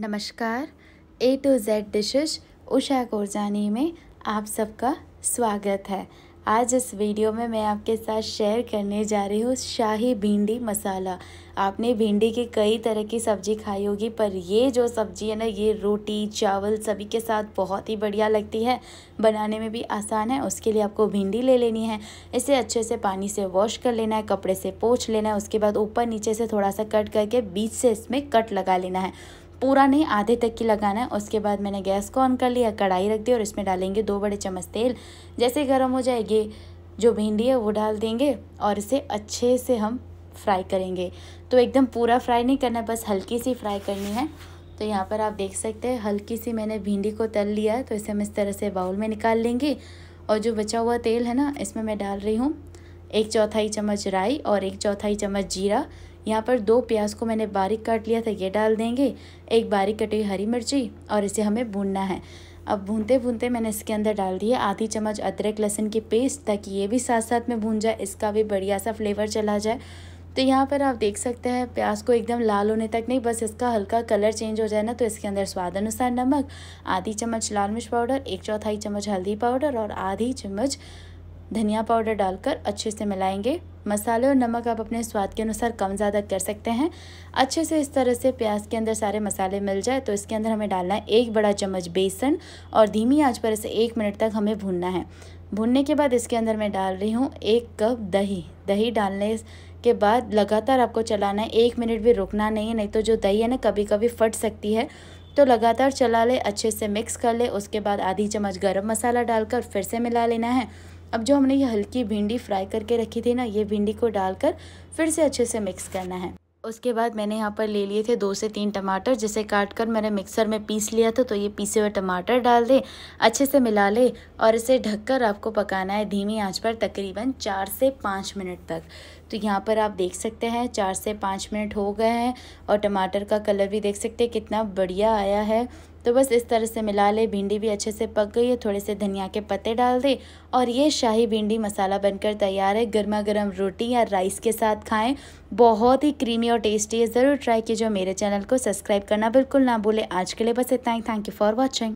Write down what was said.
नमस्कार A to Z dishes Usha Korjani में आप सबका स्वागत है आज इस वीडियो में मैं आपके साथ शेयर करने जा रही हूँ शाही भिंडी मसाला आपने भिंडी की कई तरह की सब्ज़ी खाई होगी पर ये जो सब्ज़ी है ना ये रोटी चावल सभी के साथ बहुत ही बढ़िया लगती है बनाने में भी आसान है उसके लिए आपको भिंडी ले लेनी है इसे अच्छे से पानी से वॉश कर लेना है कपड़े से पोछ लेना है उसके बाद ऊपर नीचे से थोड़ा सा कट करके बीच से इसमें कट लगा लेना है पूरा नहीं आधे तक की लगाना है उसके बाद मैंने गैस को ऑन कर लिया कढ़ाई रख दी और इसमें डालेंगे दो बड़े चम्मच तेल जैसे गर्म हो जाएगी जो भिंडी है वो डाल देंगे और इसे अच्छे से हम फ्राई करेंगे तो एकदम पूरा फ्राई नहीं करना बस हल्की सी फ्राई करनी है तो यहाँ पर आप देख सकते हैं हल्की सी मैंने भिंडी को तल लिया है तो इसे हम इस तरह से बाउल में निकाल लेंगे और जो बचा हुआ तेल है ना इसमें मैं डाल रही हूँ एक चौथाई चम्मच राई और एक चौथाई चम्मच जीरा यहाँ पर दो प्याज को मैंने बारीक काट लिया था ये डाल देंगे एक बारीक कटी हुई हरी मिर्ची और इसे हमें भूनना है अब भूनते भूनते मैंने इसके अंदर डाल दिया आधी चम्मच अदरक लहसुन की पेस्ट ताकि ये भी साथ साथ में भून जाए इसका भी बढ़िया सा फ्लेवर चला जाए तो यहाँ पर आप देख सकते हैं प्याज को एकदम लाल होने तक नहीं बस इसका हल्का कलर चेंज हो जाए ना तो इसके अंदर स्वाद अनुसार नमक आधी चम्मच लाल मिर्च पाउडर एक चौथाई चम्मच हल्दी पाउडर और आधी चम्मच धनिया पाउडर डालकर अच्छे से मिलाएंगे मसाले और नमक आप अपने स्वाद के अनुसार कम ज़्यादा कर सकते हैं अच्छे से इस तरह से प्याज के अंदर सारे मसाले मिल जाए तो इसके अंदर हमें डालना है एक बड़ा चम्मच बेसन और धीमी आंच पर इसे एक मिनट तक हमें भूनना है भूनने के बाद इसके अंदर मैं डाल रही हूँ एक कप दही दही डालने के बाद लगातार आपको चलाना है एक मिनट भी रुकना नहीं है नहीं तो जो दही है ना कभी कभी फट सकती है तो लगातार चला ले अच्छे से मिक्स कर ले उसके बाद आधी चम्मच गरम मसाला डालकर फिर से मिला लेना है अब जो हमने ये हल्की भिंडी फ्राई करके रखी थी ना ये भिंडी को डालकर फिर से अच्छे से मिक्स करना है उसके बाद मैंने यहाँ पर ले लिए थे दो से तीन टमाटर जिसे काट कर मैंने मिक्सर में पीस लिया था तो ये पीसे हुए टमाटर डाल दें अच्छे से मिला ले और इसे ढककर आपको पकाना है धीमी आंच पर तकरीबन चार से पाँच मिनट तक तो यहाँ पर आप देख सकते हैं चार से पाँच मिनट हो गए हैं और टमाटर का कलर भी देख सकते हैं कितना बढ़िया आया है तो बस इस तरह से मिला ले भिंडी भी अच्छे से पक गई है थोड़े से धनिया के पत्ते डाल दे और ये शाही भिंडी मसाला बनकर तैयार है गर्मा गर्म रोटी या राइस के साथ खाएं बहुत ही क्रीमी और टेस्टी है ज़रूर ट्राई कीजिए मेरे चैनल को सब्सक्राइब करना बिल्कुल ना भूलें आज के लिए बस इतना ही थैंक यू फॉर वॉचिंग